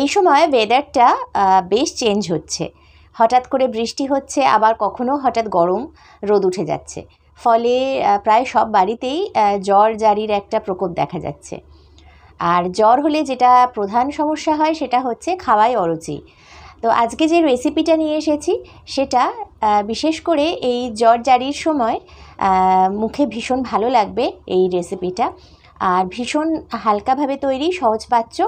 এই সময় ওয়েদারটা বেশ চেঞ্জ হচ্ছে হঠাৎ করে বৃষ্টি হচ্ছে আবার কখনো হঠাৎ গরম রোদ উঠে যাচ্ছে ফলে প্রায় সব বাড়িতেই জ্বর জারির একটা প্রকোপ দেখা যাচ্ছে আর জ্বর হলে যেটা প্রধান সমস্যা হয় সেটা হচ্ছে খাওয়াই অরুচি তো আজকে যে রেসিপিটা নিয়ে এসেছি সেটা বিশেষ করে এই জ্বর জারির সময় মুখে ভীষণ ভালো লাগবে এই রেসিপিটা আর ভীষণ হালকাভাবে তৈরি সহজপাচ্য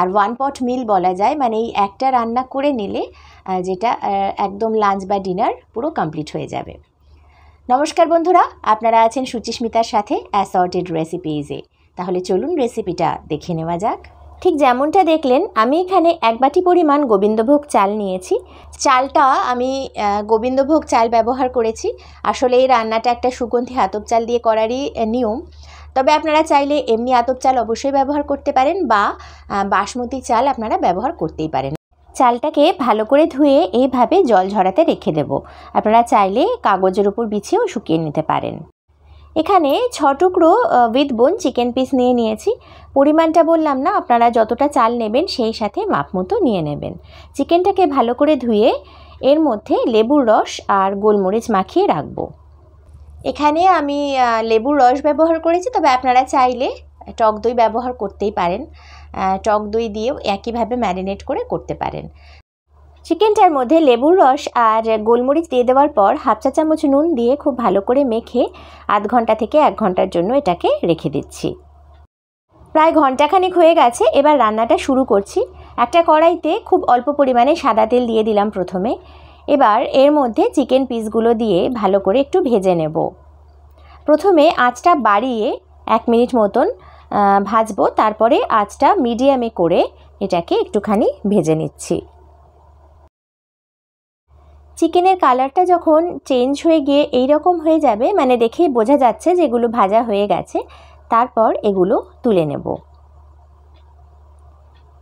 আর ওয়ান পট মিল বলা যায় মানে এই একটা রান্না করে নিলে যেটা একদম লাঞ্চ বা ডিনার পুরো কমপ্লিট হয়ে যাবে নমস্কার বন্ধুরা আপনারা আছেন সুচিস্মিতার সাথে অ্যাসর্টেড রেসিপিজে তাহলে চলুন রেসিপিটা দেখে নেওয়া যাক ঠিক যেমনটা দেখলেন আমি এখানে এক বাটি পরিমাণ গোবিন্দভোগ চাল নিয়েছি চালটা আমি গোবিন্দভোগ চাল ব্যবহার করেছি আসলে এই রান্নাটা একটা সুগন্ধি হাতব চাল দিয়ে করারই নিয়ম তবে আপনারা চাইলে এমনি আতপ চাল অবশ্যই ব্যবহার করতে পারেন বা বাসমতি চাল আপনারা ব্যবহার করতেই পারেন চালটাকে ভালো করে ধুয়ে এইভাবে জল ঝরাতে রেখে দেব আপনারা চাইলে কাগজের উপর বিছিয়েও শুকিয়ে নিতে পারেন এখানে ছ টুকরো উইথ বোন চিকেন পিস নিয়ে নিয়েছি পরিমাণটা বললাম না আপনারা যতটা চাল নেবেন সেই সাথে মাপ মতো নিয়ে নেবেন চিকেনটাকে ভালো করে ধুয়ে এর মধ্যে লেবুর রস আর গোলমরিচ মাখিয়ে রাখবো এখানে আমি লেবুর রস ব্যবহার করেছি তবে আপনারা চাইলে টক দই ব্যবহার করতেই পারেন টক দই দিয়েও একইভাবে ম্যারিনেট করে করতে পারেন চিকেনটার মধ্যে লেবুর রস আর গোলমরিচ দিয়ে দেওয়ার পর হাফ চা চামচ নুন দিয়ে খুব ভালো করে মেখে আধ ঘন্টা থেকে এক ঘন্টার জন্য এটাকে রেখে দিচ্ছি প্রায় ঘন্টাখানেক হয়ে গেছে এবার রান্নাটা শুরু করছি একটা কড়াইতে খুব অল্প পরিমাণে সাদা তেল দিয়ে দিলাম প্রথমে এবার এর মধ্যে চিকেন পিসগুলো দিয়ে ভালো করে একটু ভেজে নেব প্রথমে আঁচটা বাড়িয়ে এক মিনিট মতন ভাজবো তারপরে আঁচটা মিডিয়ামে করে এটাকে একটুখানি ভেজে নিচ্ছি চিকেনের কালারটা যখন চেঞ্জ হয়ে গিয়ে এই রকম হয়ে যাবে মানে দেখেই বোঝা যাচ্ছে যেগুলো ভাজা হয়ে গেছে তারপর এগুলো তুলে নেবো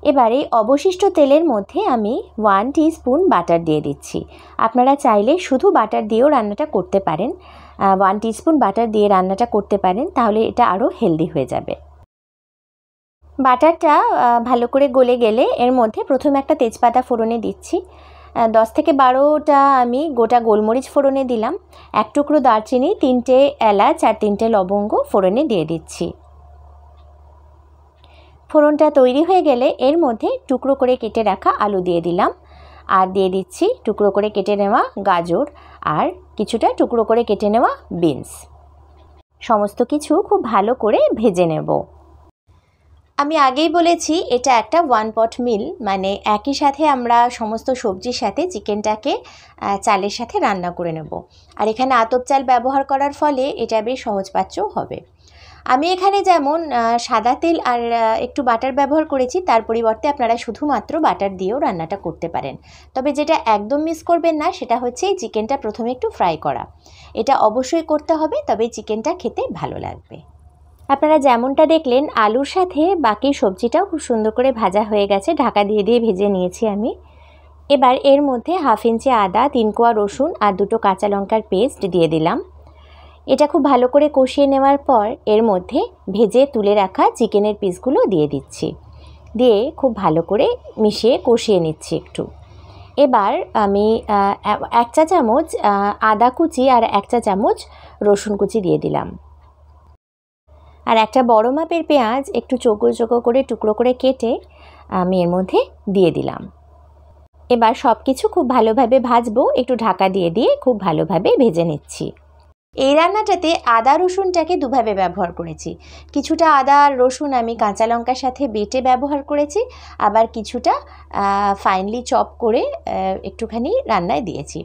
এবারে অবশিষ্ট তেলের মধ্যে আমি ওয়ান স্পুন বাটার দিয়ে দিচ্ছি আপনারা চাইলে শুধু বাটার দিয়েও রান্নাটা করতে পারেন ওয়ান স্পুন বাটার দিয়ে রান্নাটা করতে পারেন তাহলে এটা আরও হেলদি হয়ে যাবে বাটারটা ভালো করে গলে গেলে এর মধ্যে প্রথমে একটা তেজপাতা ফোড়নে দিচ্ছি দশ থেকে বারোটা আমি গোটা গোলমরিচ ফোড়নে দিলাম এক টুকরো দারচিনি তিনটে এলাচ আর তিনটে লবঙ্গ ফোড়নে দিয়ে দিচ্ছি ফোড়নটা তৈরি হয়ে গেলে এর মধ্যে টুকরো করে কেটে রাখা আলু দিয়ে দিলাম আর দিয়ে দিচ্ছি টুকরো করে কেটে নেওয়া গাজর আর কিছুটা টুকরো করে কেটে নেওয়া বিনস সমস্ত কিছু খুব ভালো করে ভেজে নেব আমি আগেই বলেছি এটা একটা ওয়ান পট মিল মানে একই সাথে আমরা সমস্ত সবজির সাথে চিকেনটাকে চালের সাথে রান্না করে নেব আর এখানে আতপ চাল ব্যবহার করার ফলে এটা বেশ সহজপাচ্য হবে আমি এখানে যেমন সাদা তেল আর একটু বাটার ব্যবহার করেছি তার পরিবর্তে আপনারা শুধুমাত্র বাটার দিয়েও রান্নাটা করতে পারেন তবে যেটা একদম মিস করবেন না সেটা হচ্ছে এই চিকেনটা প্রথমে একটু ফ্রাই করা এটা অবশ্যই করতে হবে তবে চিকেনটা খেতে ভালো লাগবে আপনারা যেমনটা দেখলেন আলুর সাথে বাকি সবজিটাও খুব সুন্দর করে ভাজা হয়ে গেছে ঢাকা দিয়ে দিয়ে ভেজে নিয়েছি আমি এবার এর মধ্যে হাফ ইঞ্চি আদা তিন কোয়া রসুন আর দুটো কাঁচা লঙ্কার পেস্ট দিয়ে দিলাম এটা খুব ভালো করে কষিয়ে নেওয়ার পর এর মধ্যে ভেজে তুলে রাখা চিকেনের পিসগুলো দিয়ে দিচ্ছি দিয়ে খুব ভালো করে মিশিয়ে কষিয়ে নিচ্ছি একটু এবার আমি এক চা চামচ আদা কুচি আর এক চা চামচ রসুন কুচি দিয়ে দিলাম আর একটা বড় মাপের পেঁয়াজ একটু চোখো চোখো করে টুকরো করে কেটে আমি এর মধ্যে দিয়ে দিলাম এবার সব কিছু খুব ভালোভাবে ভাজবো একটু ঢাকা দিয়ে দিয়ে খুব ভালোভাবে ভেজে নিচ্ছি এই রান্নাটাতে আদা রসুনটাকে দুভাবে ব্যবহার করেছি কিছুটা আদা আর রসুন আমি কাঁচা লঙ্কার সাথে বেটে ব্যবহার করেছি আবার কিছুটা ফাইনলি চপ করে একটুখানি রান্নায় দিয়েছি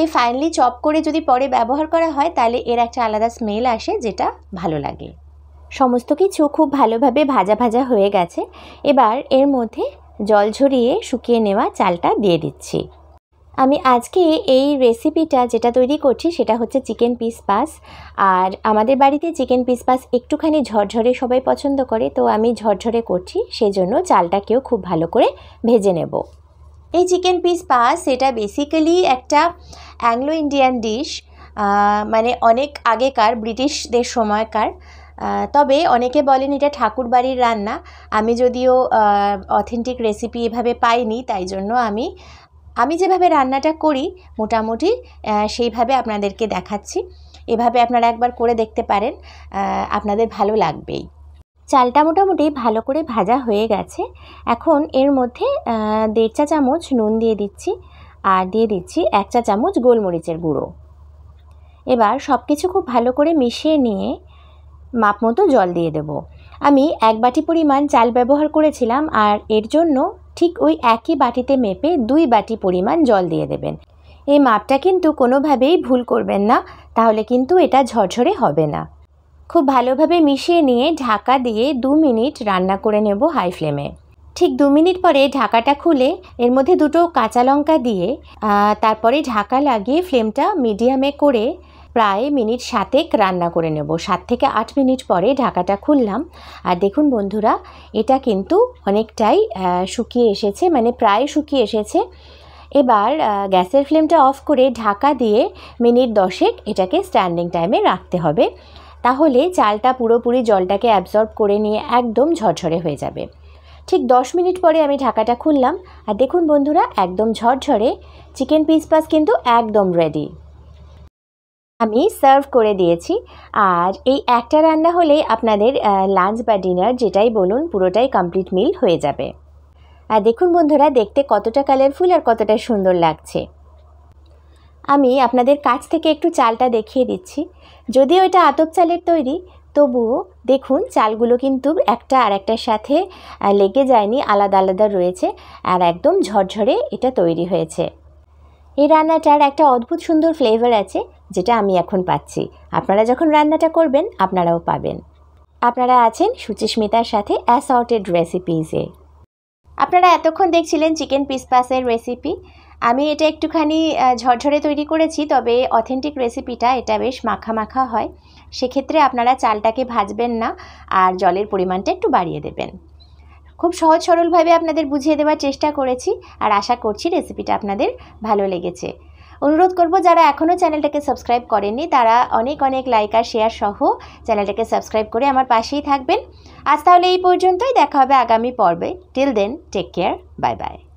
এই ফাইনলি চপ করে যদি পরে ব্যবহার করা হয় তাহলে এর একটা আলাদা স্মেল আসে যেটা ভালো লাগে সমস্ত কিছু খুব ভালোভাবে ভাজা ভাজা হয়ে গেছে এবার এর মধ্যে জল ঝরিয়ে শুকিয়ে নেওয়া চালটা দিয়ে দিচ্ছি আমি আজকে এই রেসিপিটা যেটা তৈরি করছি সেটা হচ্ছে চিকেন পিস পাস আর আমাদের বাড়িতে চিকেন পিস পাস একটুখানি ঝরঝরে সবাই পছন্দ করে তো আমি ঝরঝরে করছি সেজন্য চালটাকেও খুব ভালো করে ভেজে নেব এই চিকেন পিস পাস এটা বেসিক্যালি একটা অ্যাংলো ইন্ডিয়ান ডিশ মানে অনেক আগেকার ব্রিটিশদের সময়কার তবে অনেকে বলেন এটা ঠাকুর বাড়ির রান্না আমি যদিও অথেন্টিক রেসিপি এভাবে পাইনি তাই জন্য আমি আমি যেভাবে রান্নাটা করি মোটামুটি সেইভাবে আপনাদেরকে দেখাচ্ছি এভাবে আপনারা একবার করে দেখতে পারেন আপনাদের ভালো লাগবেই চালটা মোটামুটি ভালো করে ভাজা হয়ে গেছে এখন এর মধ্যে দেড় চা চামচ নুন দিয়ে দিচ্ছি আর দিয়ে দিচ্ছি এক চা চামচ গোলমরিচের গুঁড়ো এবার সব কিছু খুব ভালো করে মিশিয়ে নিয়ে মাপ মতো জল দিয়ে দেব আমি এক বাটি পরিমাণ চাল ব্যবহার করেছিলাম আর এর জন্য ঠিক ওই একই বাটিতে মেপে দুই বাটি পরিমাণ জল দিয়ে দেবেন এই মাপটা কিন্তু কোনোভাবেই ভুল করবেন না তাহলে কিন্তু এটা ঝরঝরে হবে না খুব ভালোভাবে মিশিয়ে নিয়ে ঢাকা দিয়ে দু মিনিট রান্না করে নেব হাই ফ্লেমে ঠিক দু মিনিট পরে ঢাকাটা খুলে এর মধ্যে দুটো কাঁচা লঙ্কা দিয়ে তারপরে ঢাকা লাগিয়ে ফ্লেমটা মিডিয়ামে করে প্রায় মিনিট সাতেক রান্না করে নেব সাত থেকে আট মিনিট পরে ঢাকাটা খুললাম আর দেখুন বন্ধুরা এটা কিন্তু অনেকটাই শুকিয়ে এসেছে মানে প্রায় শুকিয়ে এসেছে এবার গ্যাসের ফ্লেমটা অফ করে ঢাকা দিয়ে মিনিট দশেক এটাকে স্ট্যান্ডিং টাইমে রাখতে হবে তাহলে চালটা পুরোপুরি জলটাকে অ্যাবজর্ব করে নিয়ে একদম ঝরঝরে হয়ে যাবে ঠিক দশ মিনিট পরে আমি ঢাকাটা খুললাম আর দেখুন বন্ধুরা একদম ঝরঝরে চিকেন পিস পাস কিন্তু একদম রেডি আমি সার্ভ করে দিয়েছি আর এই একটা রান্না হলে আপনাদের লাঞ্চ বা ডিনার যেটাই বলুন পুরোটাই কমপ্লিট মিল হয়ে যাবে আর দেখুন বন্ধুরা দেখতে কতটা কালারফুল আর কতটা সুন্দর লাগছে আমি আপনাদের কাছ থেকে একটু চালটা দেখিয়ে দিচ্ছি যদি ওইটা আতপ চালের তৈরি তবুও দেখুন চালগুলো কিন্তু একটা আর একটার সাথে লেগে যায়নি আলাদা আলাদা রয়েছে আর একদম ঝরঝরে এটা তৈরি হয়েছে এই রান্নাটার একটা অদ্ভুত সুন্দর ফ্লেভার আছে যেটা আমি এখন পাচ্ছি আপনারা যখন রান্নাটা করবেন আপনারাও পাবেন আপনারা আছেন সুচিস্মিতার সাথে অ্যাসর্টেড রেসিপিজে আপনারা এতক্ষণ দেখছিলেন চিকেন পিসপাসের রেসিপি আমি এটা একটুখানি ঝরঝরে তৈরি করেছি তবে অথেন্টিক রেসিপিটা এটা বেশ মাখা মাখা হয় সেক্ষেত্রে আপনারা চালটাকে ভাজবেন না আর জলের পরিমাণটা একটু বাড়িয়ে দেবেন খুব সহজ সরলভাবে আপনাদের বুঝিয়ে দেওয়ার চেষ্টা করেছি আর আশা করছি রেসিপিটা আপনাদের ভালো লেগেছে অনুরোধ করব যারা এখনও চ্যানেলটাকে সাবস্ক্রাইব করেননি তারা অনেক অনেক লাইক আর শেয়ার সহ চ্যানেলটাকে সাবস্ক্রাইব করে আমার পাশেই থাকবেন আজ তাহলে এই পর্যন্তই দেখা হবে আগামী পর্বে till then take care bye by